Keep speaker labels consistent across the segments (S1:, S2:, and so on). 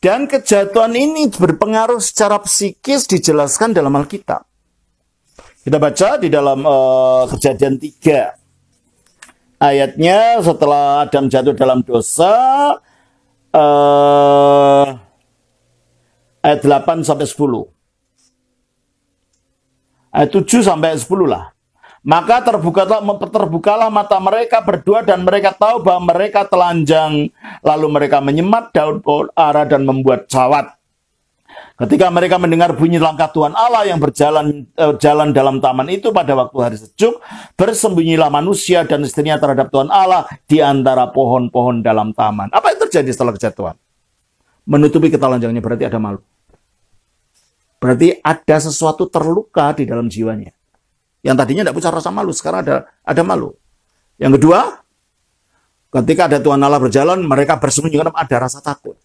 S1: Dan kejatuhan ini berpengaruh secara psikis dijelaskan dalam Alkitab. Kita baca di dalam uh, kejadian 3. Ayatnya setelah Adam jatuh dalam dosa, uh, ayat 8 sampai 10. Ayat 7 sampai 10 lah. Maka terbukalah, terbukalah mata mereka berdua dan mereka tahu bahwa mereka telanjang. Lalu mereka menyemat daun arah dan membuat cawat. Ketika mereka mendengar bunyi langkah Tuhan Allah yang berjalan e, jalan dalam taman itu pada waktu hari sejuk, bersembunyilah manusia dan istrinya terhadap Tuhan Allah di antara pohon-pohon dalam taman. Apa yang terjadi setelah kejatuhan? Menutupi ketelanjangnya berarti ada malu. Berarti ada sesuatu terluka di dalam jiwanya. Yang tadinya tidak punya rasa malu, sekarang ada ada malu. Yang kedua, ketika ada Tuhan Allah berjalan, mereka bersembunyi karena ada rasa takut.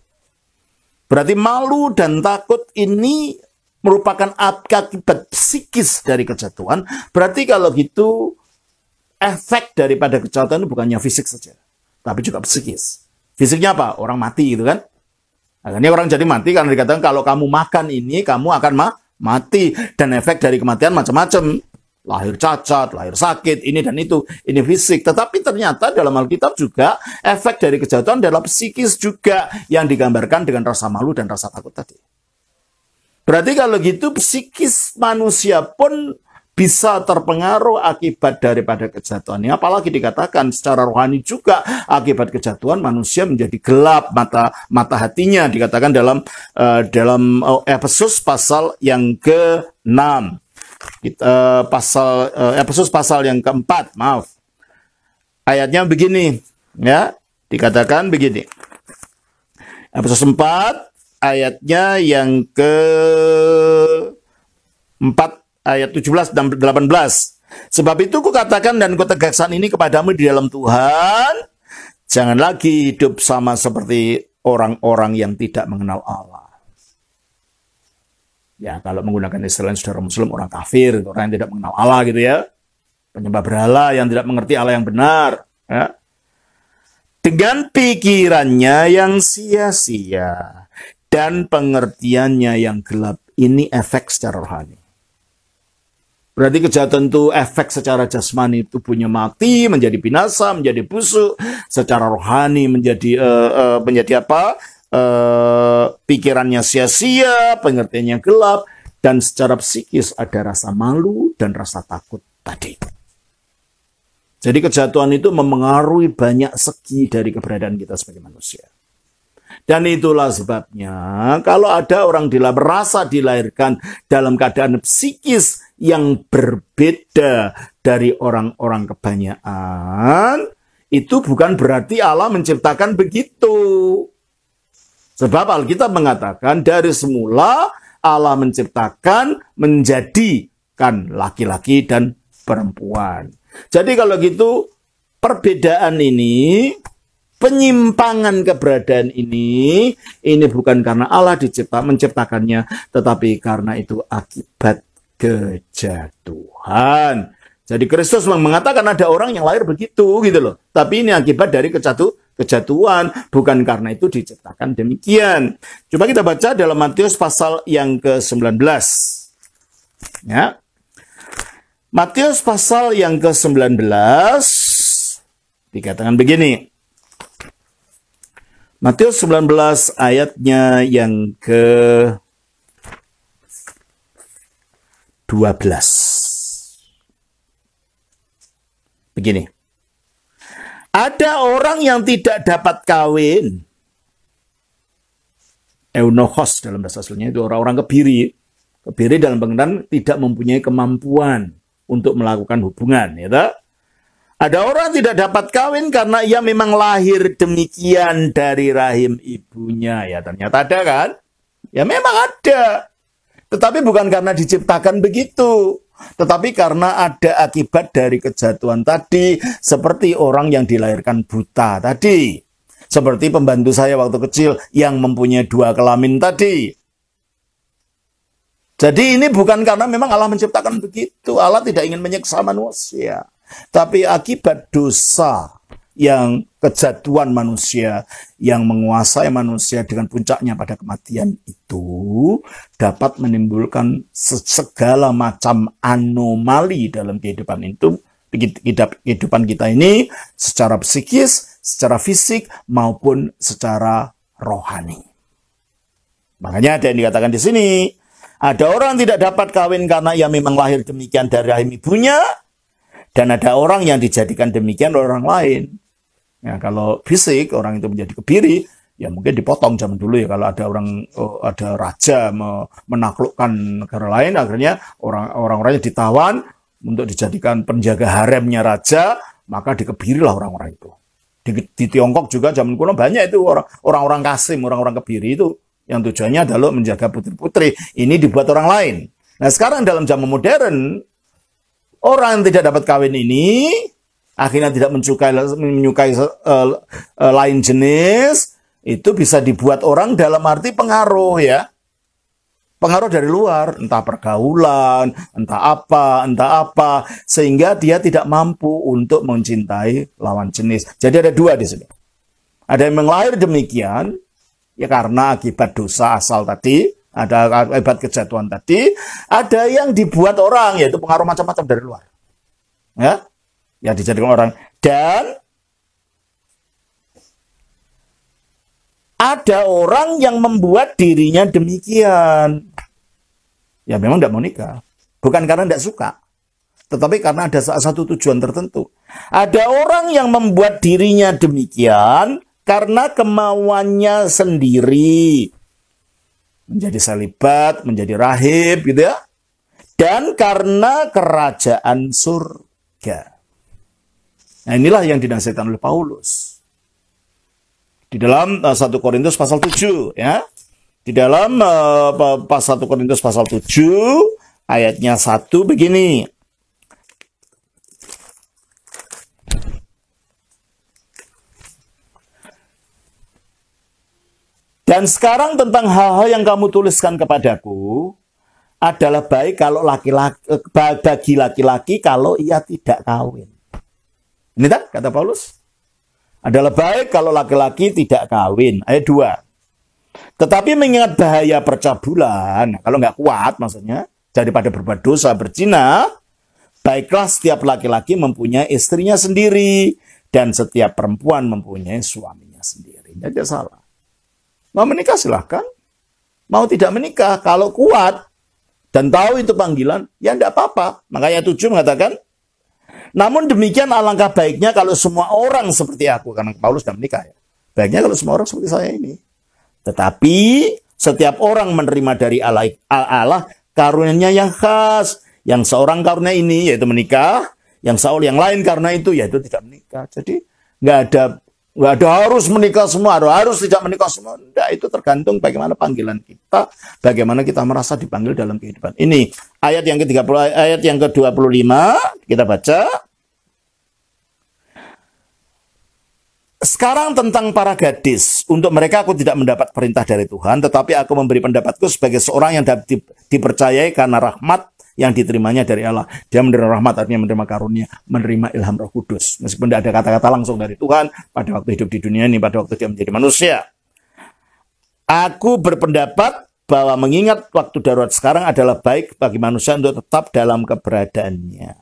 S1: Berarti malu dan takut ini merupakan akibat psikis dari kejatuhan. Berarti kalau gitu efek daripada kejatuhan itu bukannya fisik saja, tapi juga psikis. Fisiknya apa? Orang mati gitu kan. Akhirnya orang jadi mati karena dikatakan kalau kamu makan ini, kamu akan ma mati. Dan efek dari kematian macam-macam lahir cacat, lahir sakit, ini dan itu, ini fisik. Tetapi ternyata dalam Alkitab juga efek dari kejatuhan dalam psikis juga yang digambarkan dengan rasa malu dan rasa takut tadi. Berarti kalau gitu psikis manusia pun bisa terpengaruh akibat daripada kejatuhan. ini. Apalagi dikatakan secara rohani juga akibat kejatuhan manusia menjadi gelap mata mata hatinya dikatakan dalam uh, dalam eh, Efesus pasal yang ke-6 kita eh, pasal Efesus eh, pasal yang keempat, maaf. Ayatnya begini, ya. Dikatakan begini. Efesus 4 ayatnya yang ke 4 ayat 17 dan 18. Sebab itu kukatakan dan kutegaskan ini kepadamu di dalam Tuhan, jangan lagi hidup sama seperti orang-orang yang tidak mengenal Allah ya kalau menggunakan istilah saudara muslim orang kafir, gitu, orang yang tidak mengenal Allah gitu ya. Penyembah berhala yang tidak mengerti Allah yang benar, ya. Dengan pikirannya yang sia-sia dan pengertiannya yang gelap, ini efek secara rohani. Berarti kejahatan itu efek secara jasmani tubuhnya mati menjadi binasa menjadi busuk secara rohani menjadi uh, uh, menjadi apa Eh, pikirannya sia-sia, pengertiannya gelap, dan secara psikis ada rasa malu dan rasa takut tadi. Jadi kejatuhan itu memengaruhi banyak segi dari keberadaan kita sebagai manusia. Dan itulah sebabnya kalau ada orang merasa dilahirkan dalam keadaan psikis yang berbeda dari orang-orang kebanyakan, itu bukan berarti Allah menciptakan begitu. Sebab Alkitab mengatakan dari semula Allah menciptakan menjadikan laki-laki dan perempuan. Jadi kalau gitu perbedaan ini, penyimpangan keberadaan ini, ini bukan karena Allah dicipta menciptakannya, tetapi karena itu akibat kejatuhan. Jadi Kristus mengatakan ada orang yang lahir begitu gitu loh. Tapi ini akibat dari kejatuhan kejatuhan. Bukan karena itu diciptakan demikian. Coba kita baca dalam Matius pasal yang ke-19. Ya. Matius pasal yang ke-19 dikatakan begini. Matius 19 ayatnya yang ke 12. Begini. Ada orang yang tidak dapat kawin. Eunochos dalam bahasa aslinya itu orang-orang kebiri. Kebiri dalam pengertian tidak mempunyai kemampuan untuk melakukan hubungan. Ya tak? Ada orang tidak dapat kawin karena ia memang lahir demikian dari rahim ibunya. Ya ternyata ada kan? Ya memang ada. Tetapi bukan karena diciptakan begitu. Tetapi karena ada akibat dari kejatuhan tadi, seperti orang yang dilahirkan buta tadi, seperti pembantu saya waktu kecil yang mempunyai dua kelamin tadi. Jadi ini bukan karena memang Allah menciptakan begitu. Allah tidak ingin menyiksa manusia. Tapi akibat dosa yang kejatuhan manusia, yang menguasai manusia dengan puncaknya pada kematian itu dapat menimbulkan segala macam anomali dalam kehidupan itu kehidupan kita ini secara psikis, secara fisik maupun secara rohani. Makanya ada yang dikatakan di sini, ada orang tidak dapat kawin karena ia memang lahir demikian dari rahim ibunya, dan ada orang yang dijadikan demikian orang lain. Ya, kalau fisik orang itu menjadi kebiri, ya mungkin dipotong zaman dulu ya kalau ada orang oh, ada raja menaklukkan negara lain akhirnya orang orang-orangnya ditawan untuk dijadikan penjaga haremnya raja maka dikebirilah orang-orang itu di, di Tiongkok juga zaman kuno banyak itu orang-orang kasim orang-orang kebiri itu yang tujuannya adalah menjaga putri-putri ini dibuat orang lain nah sekarang dalam zaman modern orang yang tidak dapat kawin ini akhirnya tidak menyukai menyukai uh, uh, eh, lain jenis itu bisa dibuat orang dalam arti pengaruh ya pengaruh dari luar entah pergaulan entah apa entah apa sehingga dia tidak mampu untuk mencintai lawan jenis jadi ada dua di sini ada yang mengelahir demikian ya karena akibat dosa asal tadi ada akibat kejatuhan tadi ada yang dibuat orang yaitu pengaruh macam-macam dari luar ya yang dijadikan orang dan ada orang yang membuat dirinya demikian. Ya memang tidak mau nikah. Bukan karena tidak suka. Tetapi karena ada salah satu tujuan tertentu. Ada orang yang membuat dirinya demikian karena kemauannya sendiri. Menjadi salibat, menjadi rahib gitu ya. Dan karena kerajaan surga. Nah inilah yang dinasihatkan oleh Paulus. Di dalam uh, eh, 1 Korintus pasal 7 ya. Di dalam uh, pas 1 Korintus pasal 7 ayatnya 1 begini. Dan sekarang tentang hal-hal yang kamu tuliskan kepadaku adalah baik kalau laki-laki eh, bagi laki-laki kalau ia tidak kawin. Ini kan kata Paulus. Adalah baik kalau laki-laki tidak kawin. Ayat 2. Tetapi mengingat bahaya percabulan, kalau nggak kuat maksudnya, daripada berbuat dosa berzina, baiklah setiap laki-laki mempunyai istrinya sendiri dan setiap perempuan mempunyai suaminya sendiri. ada salah. Mau menikah silahkan. Mau tidak menikah, kalau kuat dan tahu itu panggilan, ya tidak apa-apa. Makanya tujuh mengatakan, namun demikian alangkah baiknya kalau semua orang seperti aku karena Paulus sudah menikah ya. Baiknya kalau semua orang seperti saya ini. Tetapi setiap orang menerima dari Allah, Allah karunia yang khas. Yang seorang karunia ini yaitu menikah, yang Saul yang lain karena itu yaitu tidak menikah. Jadi nggak ada Enggak ada harus menikah semua, ada harus tidak menikah semua. Enggak, itu tergantung bagaimana panggilan kita, bagaimana kita merasa dipanggil dalam kehidupan. Ini ayat yang ke-30 ayat yang ke-25 kita baca. Sekarang tentang para gadis, untuk mereka aku tidak mendapat perintah dari Tuhan, tetapi aku memberi pendapatku sebagai seorang yang dapat dipercayai karena rahmat yang diterimanya dari Allah. Dia menerima rahmat artinya menerima karunia, menerima ilham Roh Kudus. Meskipun tidak ada kata-kata langsung dari Tuhan pada waktu hidup di dunia ini, pada waktu dia menjadi manusia. Aku berpendapat bahwa mengingat waktu darurat sekarang adalah baik bagi manusia untuk tetap dalam keberadaannya.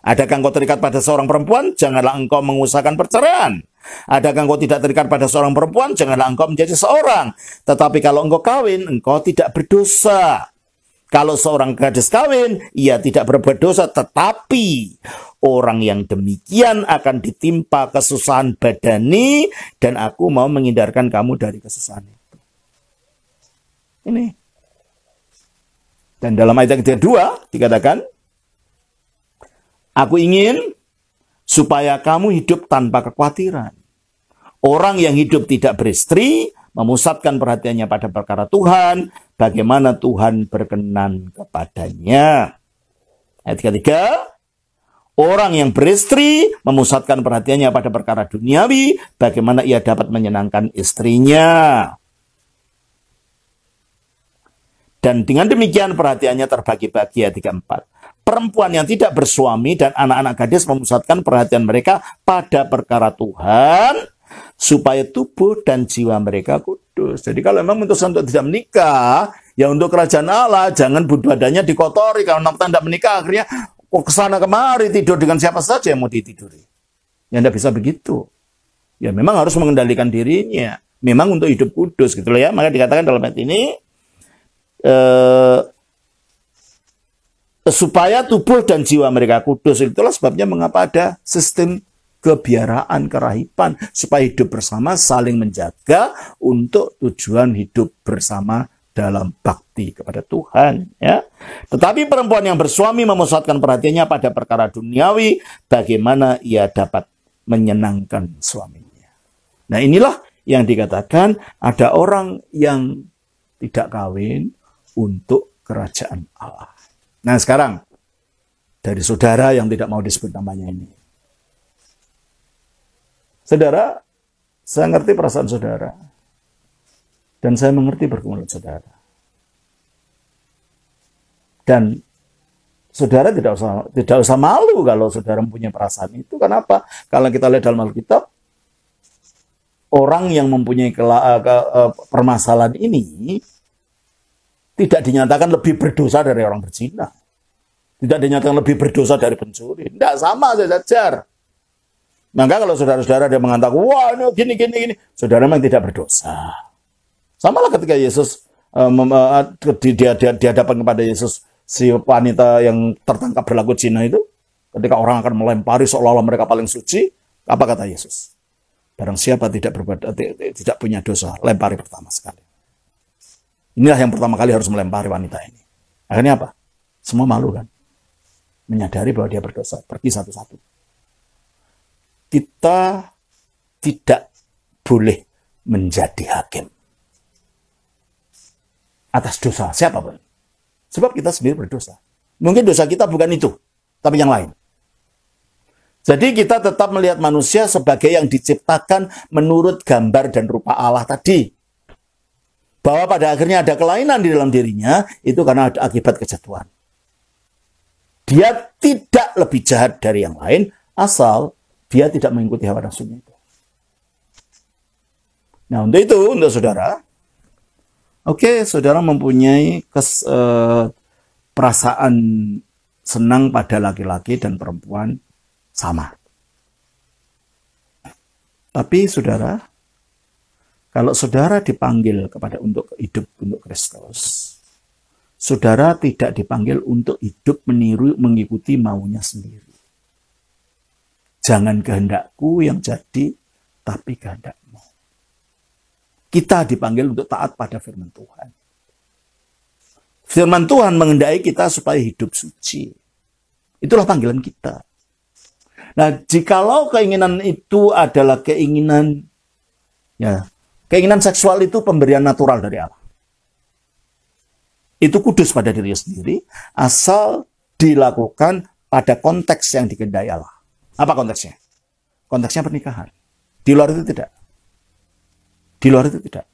S1: Adakah engkau terikat pada seorang perempuan? Janganlah engkau mengusahakan perceraian. Adakah engkau tidak terikat pada seorang perempuan? Janganlah engkau menjadi seorang. Tetapi kalau engkau kawin, engkau tidak berdosa. Kalau seorang gadis kawin, ia tidak berbuat dosa, tetapi orang yang demikian akan ditimpa kesusahan badani dan aku mau menghindarkan kamu dari kesusahan itu. Ini. Dan dalam ayat yang kedua dikatakan, aku ingin supaya kamu hidup tanpa kekhawatiran. Orang yang hidup tidak beristri, memusatkan perhatiannya pada perkara Tuhan, bagaimana Tuhan berkenan kepadanya. Ayat ketiga, orang yang beristri memusatkan perhatiannya pada perkara duniawi, bagaimana ia dapat menyenangkan istrinya. Dan dengan demikian perhatiannya terbagi-bagi Ayat 34. Perempuan yang tidak bersuami dan anak-anak gadis memusatkan perhatian mereka pada perkara Tuhan supaya tubuh dan jiwa mereka kudus. Jadi kalau memang untuk untuk tidak menikah, ya untuk kerajaan Allah jangan budadanya dikotori kalau nafsu tidak menikah akhirnya kok kesana kemari tidur dengan siapa saja yang mau ditiduri. Ya tidak bisa begitu. Ya memang harus mengendalikan dirinya. Memang untuk hidup kudus gitu loh ya. Maka dikatakan dalam ayat ini eh, supaya tubuh dan jiwa mereka kudus. Itulah sebabnya mengapa ada sistem kebiaraan, kerahipan, supaya hidup bersama saling menjaga untuk tujuan hidup bersama dalam bakti kepada Tuhan ya. Tetapi perempuan yang bersuami memusatkan perhatiannya pada perkara duniawi, bagaimana ia dapat menyenangkan suaminya. Nah, inilah yang dikatakan ada orang yang tidak kawin untuk kerajaan Allah. Nah, sekarang dari saudara yang tidak mau disebut namanya ini. Saudara, saya ngerti perasaan saudara. Dan saya mengerti pergumulan saudara. Dan saudara tidak usah tidak usah malu kalau saudara mempunyai perasaan itu. Kenapa? Kalau kita lihat dalam Alkitab, orang yang mempunyai kela, eh, ke, eh, permasalahan ini tidak dinyatakan lebih berdosa dari orang berzina. Tidak dinyatakan lebih berdosa dari pencuri. Tidak sama saya jajar. Maka kalau saudara-saudara dia mengatakan, wah ini gini, gini, gini. Saudara memang tidak berdosa. Sama lah ketika Yesus, eh, eh, di, dia, dia, kepada Yesus, si wanita yang tertangkap berlaku Cina itu, ketika orang akan melempari seolah-olah mereka paling suci, apa kata Yesus? Barang siapa tidak berbuat, eh, tidak punya dosa, lempari pertama sekali. Inilah yang pertama kali harus melempari wanita ini. Akhirnya apa? Semua malu kan? Menyadari bahwa dia berdosa, pergi satu-satu kita tidak boleh menjadi hakim atas dosa siapapun. Sebab kita sendiri berdosa. Mungkin dosa kita bukan itu, tapi yang lain. Jadi kita tetap melihat manusia sebagai yang diciptakan menurut gambar dan rupa Allah tadi. Bahwa pada akhirnya ada kelainan di dalam dirinya, itu karena ada akibat kejatuhan. Dia tidak lebih jahat dari yang lain, asal dia tidak mengikuti hawa nafsunya itu. Nah, untuk itu, untuk saudara, oke, okay, saudara mempunyai kes, eh, perasaan senang pada laki-laki dan perempuan sama. Tapi saudara, kalau saudara dipanggil kepada untuk hidup untuk Kristus, saudara tidak dipanggil untuk hidup meniru mengikuti maunya sendiri. Jangan kehendakku yang jadi, tapi kehendakmu. Kita dipanggil untuk taat pada firman Tuhan. Firman Tuhan mengendai kita supaya hidup suci. Itulah panggilan kita. Nah, jikalau keinginan itu adalah keinginan ya, keinginan seksual itu pemberian natural dari Allah. Itu kudus pada diri sendiri asal dilakukan pada konteks yang dikendai Allah. Apa konteksnya? Konteksnya pernikahan. Di luar itu tidak. Di luar itu tidak.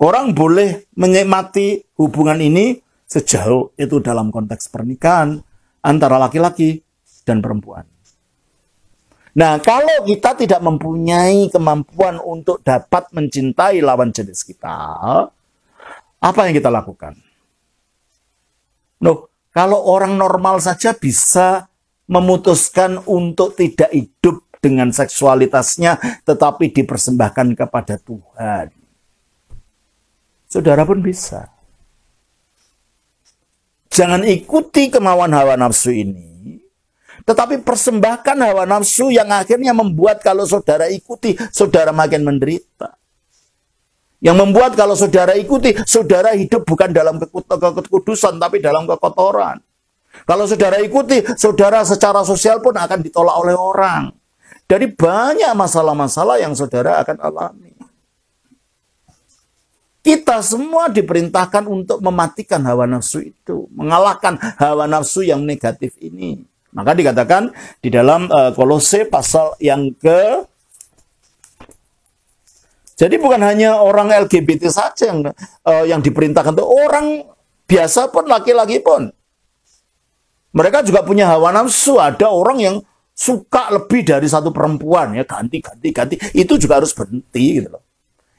S1: Orang boleh menikmati hubungan ini sejauh itu dalam konteks pernikahan antara laki-laki dan perempuan. Nah, kalau kita tidak mempunyai kemampuan untuk dapat mencintai lawan jenis kita, apa yang kita lakukan? Loh, kalau orang normal saja bisa memutuskan untuk tidak hidup dengan seksualitasnya tetapi dipersembahkan kepada Tuhan. Saudara pun bisa. Jangan ikuti kemauan hawa nafsu ini. Tetapi persembahkan hawa nafsu yang akhirnya membuat kalau saudara ikuti, saudara makin menderita. Yang membuat kalau saudara ikuti, saudara hidup bukan dalam kekudusan, tapi dalam kekotoran. Kalau saudara ikuti, saudara secara sosial pun akan ditolak oleh orang. Dari banyak masalah-masalah yang saudara akan alami. Kita semua diperintahkan untuk mematikan hawa nafsu itu, mengalahkan hawa nafsu yang negatif ini. Maka dikatakan di dalam uh, Kolose pasal yang ke jadi bukan hanya orang LGBT saja yang uh, yang diperintahkan, orang biasa pun laki-laki pun mereka juga punya hawa nafsu. Ada orang yang suka lebih dari satu perempuan ya ganti ganti ganti itu juga harus berhenti gitu loh.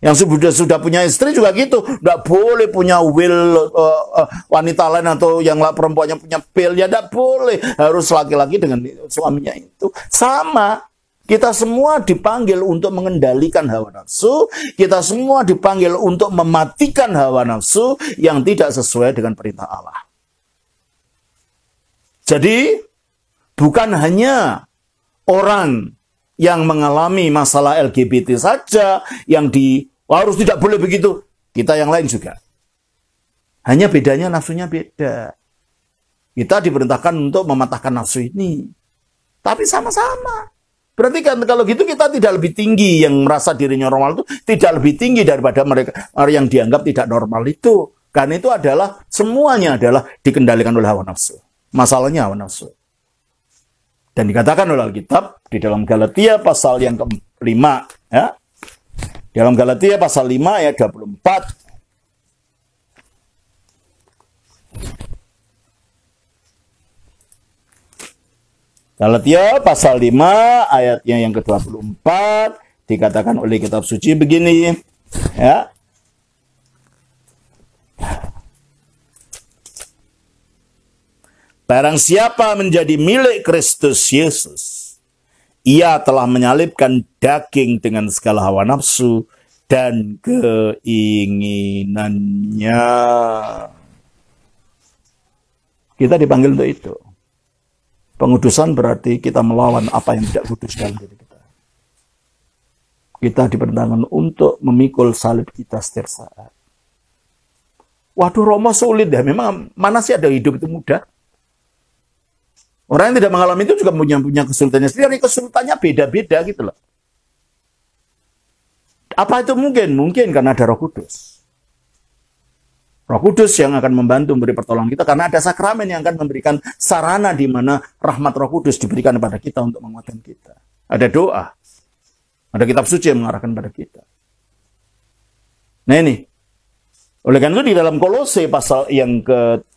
S1: Yang sudah sudah punya istri juga gitu, nggak boleh punya will uh, uh, wanita lain atau yang perempuannya punya pil ya nggak boleh harus laki-laki dengan suaminya itu sama kita semua dipanggil untuk mengendalikan hawa nafsu, kita semua dipanggil untuk mematikan hawa nafsu yang tidak sesuai dengan perintah Allah. Jadi, bukan hanya orang yang mengalami masalah LGBT saja yang di harus tidak boleh begitu. Kita yang lain juga. Hanya bedanya nafsunya beda. Kita diperintahkan untuk mematahkan nafsu ini. Tapi sama-sama. Berarti kan kalau gitu kita tidak lebih tinggi yang merasa dirinya normal itu tidak lebih tinggi daripada mereka eh, yang dianggap tidak normal itu. Karena itu adalah semuanya adalah dikendalikan oleh hawa nafsu masalahnya hawa nafsu. Dan dikatakan oleh Alkitab di dalam Galatia pasal yang ke-5 ya. Dalam Galatia pasal 5 ayat 24 Galatia pasal 5 ayatnya yang ke-24 dikatakan oleh kitab suci begini ya Barang siapa menjadi milik Kristus Yesus, ia telah menyalibkan daging dengan segala hawa nafsu dan keinginannya. Kita dipanggil untuk itu. Pengudusan berarti kita melawan apa yang tidak kudus dalam diri kita. Kita diperintahkan untuk memikul salib kita setiap saat. Waduh Romo sulit ya. Memang mana sih ada hidup itu mudah? Orang yang tidak mengalami itu juga punya, punya kesulitannya sendiri. Kesulitannya beda-beda gitu loh. Apa itu mungkin? Mungkin karena ada roh kudus. Roh Kudus yang akan membantu memberi pertolongan kita karena ada sakramen yang akan memberikan sarana di mana rahmat Roh Kudus diberikan kepada kita untuk menguatkan kita. Ada doa, ada kitab suci yang mengarahkan pada kita. Nah ini, oleh karena itu di dalam Kolose pasal yang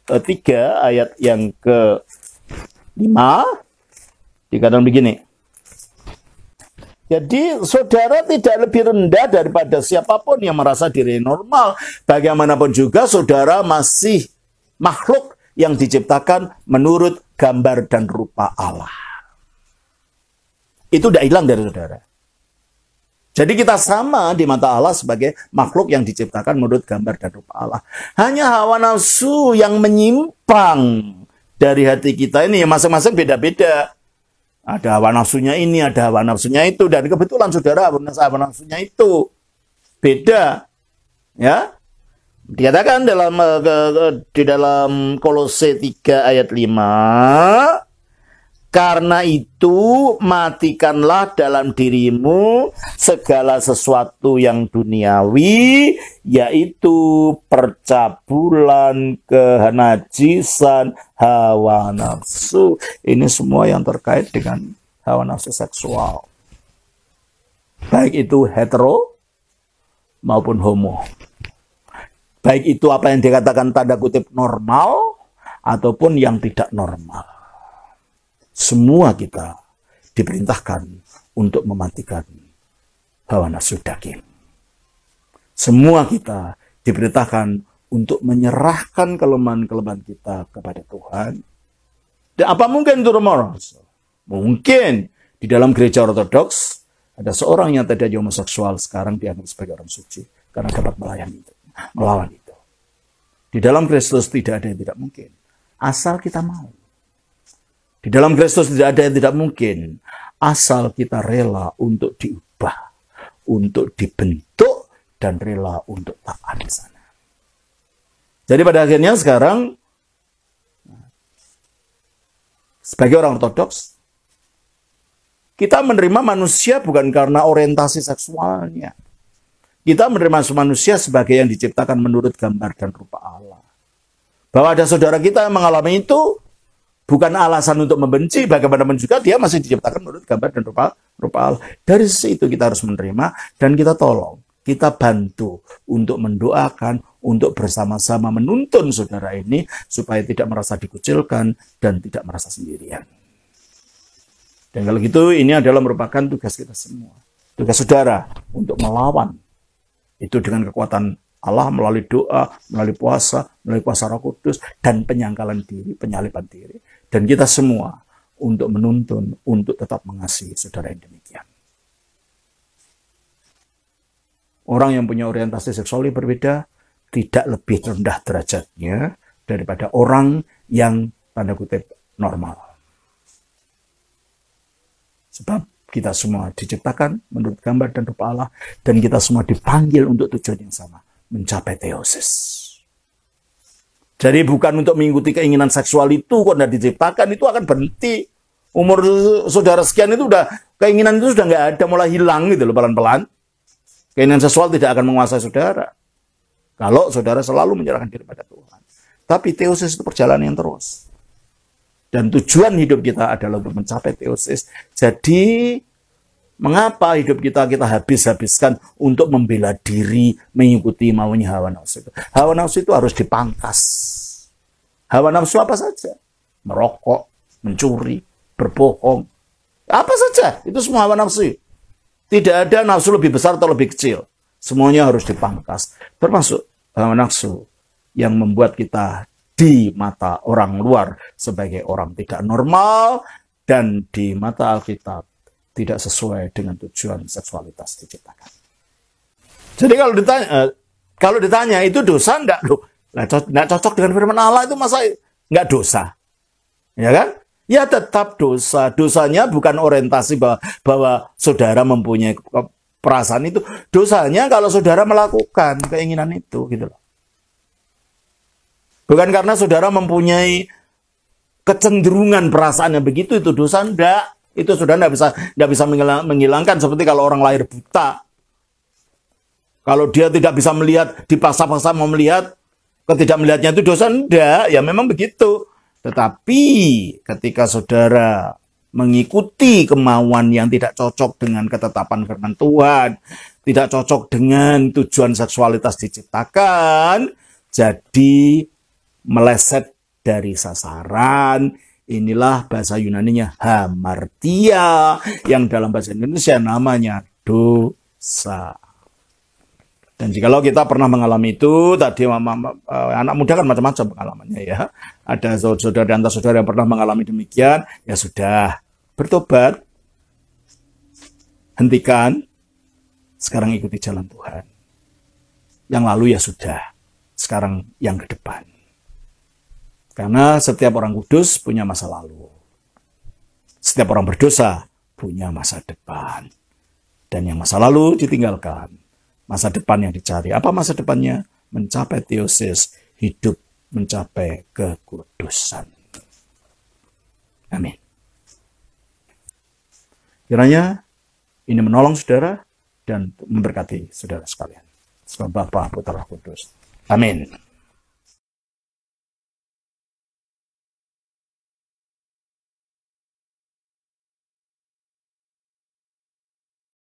S1: ketiga ayat yang ke 5 dikatakan ah? begini. Jadi saudara tidak lebih rendah daripada siapapun yang merasa diri normal. Bagaimanapun juga saudara masih makhluk yang diciptakan menurut gambar dan rupa Allah. Itu tidak hilang dari saudara. Jadi kita sama di mata Allah sebagai makhluk yang diciptakan menurut gambar dan rupa Allah. Hanya hawa nafsu yang menyimpang dari hati kita ini ya masing-masing beda-beda. Ada hawa nafsunya ini, ada hawa nafsunya itu. Dan kebetulan saudara hawa nafsunya itu beda. Ya, dikatakan dalam eh, ke, di dalam Kolose 3 ayat 5 karena itu matikanlah dalam dirimu segala sesuatu yang duniawi yaitu percabulan, kenajisan, hawa nafsu. Ini semua yang terkait dengan hawa nafsu seksual. Baik itu hetero maupun homo. Baik itu apa yang dikatakan tanda kutip normal ataupun yang tidak normal semua kita diperintahkan untuk mematikan hawa nafsu daging. Semua kita diperintahkan untuk menyerahkan kelemahan-kelemahan kita kepada Tuhan. Dan apa mungkin itu Mungkin di dalam gereja ortodoks ada seorang yang tadi homoseksual sekarang dianggap sebagai orang suci karena dapat melayani itu, melawan itu. Di dalam Kristus tidak ada yang tidak mungkin. Asal kita mau. Di dalam Kristus tidak ada yang tidak mungkin. Asal kita rela untuk diubah, untuk dibentuk, dan rela untuk taat di sana. Jadi pada akhirnya sekarang, sebagai orang ortodoks, kita menerima manusia bukan karena orientasi seksualnya. Kita menerima manusia sebagai yang diciptakan menurut gambar dan rupa Allah. Bahwa ada saudara kita yang mengalami itu, bukan alasan untuk membenci bagaimanapun juga dia masih diciptakan menurut gambar dan rupa rupa Allah. Dari situ kita harus menerima dan kita tolong, kita bantu untuk mendoakan, untuk bersama-sama menuntun saudara ini supaya tidak merasa dikucilkan dan tidak merasa sendirian. Dan kalau gitu ini adalah merupakan tugas kita semua. Tugas saudara untuk melawan itu dengan kekuatan Allah melalui doa, melalui puasa, melalui puasa roh kudus, dan penyangkalan diri, penyalipan diri. Dan kita semua untuk menuntun, untuk tetap mengasihi saudara yang demikian. Orang yang punya orientasi seksual berbeda tidak lebih rendah derajatnya daripada orang yang tanda kutip normal. Sebab kita semua diciptakan menurut gambar dan rupa Allah dan kita semua dipanggil untuk tujuan yang sama mencapai teosis. Jadi bukan untuk mengikuti keinginan seksual itu kok tidak diciptakan itu akan berhenti. Umur saudara sekian itu udah keinginan itu sudah nggak ada mulai hilang gitu loh pelan-pelan. Keinginan seksual tidak akan menguasai saudara. Kalau saudara selalu menyerahkan diri pada Tuhan. Tapi teosis itu perjalanan yang terus. Dan tujuan hidup kita adalah untuk mencapai teosis. Jadi Mengapa hidup kita kita habis-habiskan untuk membela diri mengikuti maunya hawa nafsu itu? Hawa nafsu itu harus dipangkas. Hawa nafsu apa saja? Merokok, mencuri, berbohong. Apa saja? Itu semua hawa nafsu. Tidak ada nafsu lebih besar atau lebih kecil. Semuanya harus dipangkas. Termasuk hawa nafsu yang membuat kita di mata orang luar sebagai orang tidak normal dan di mata Alkitab tidak sesuai dengan tujuan seksualitas diciptakan. Jadi kalau ditanya, eh, kalau ditanya itu dosa enggak? Loh, enggak cocok dengan firman Allah itu masa enggak dosa? Ya kan? Ya tetap dosa. Dosanya bukan orientasi bahwa, bahwa saudara mempunyai perasaan itu. Dosanya kalau saudara melakukan keinginan itu gitu loh. Bukan karena saudara mempunyai kecenderungan perasaan yang begitu itu dosa enggak. Itu sudah tidak bisa tidak bisa menghilangkan seperti kalau orang lahir buta. Kalau dia tidak bisa melihat, dipaksa-paksa mau melihat, ketidak melihatnya itu dosa tidak, ya memang begitu. Tetapi ketika saudara mengikuti kemauan yang tidak cocok dengan ketetapan firman Tuhan, tidak cocok dengan tujuan seksualitas diciptakan, jadi meleset dari sasaran, Inilah bahasa Yunaninya hamartia yang dalam bahasa Indonesia namanya dosa. Dan jikalau kita pernah mengalami itu, tadi mama, mama, eh, anak muda kan macam-macam pengalamannya ya. Ada saudara dan saudara yang pernah mengalami demikian, ya sudah, bertobat, hentikan, sekarang ikuti jalan Tuhan. Yang lalu ya sudah, sekarang yang ke depan. Karena setiap orang kudus punya masa lalu. Setiap orang berdosa punya masa depan. Dan yang masa lalu ditinggalkan. Masa depan yang dicari. Apa masa depannya? Mencapai teosis, hidup mencapai kekudusan. Amin. Kiranya ini menolong saudara dan memberkati saudara sekalian. Sebab Bapa Putra Kudus. Amin.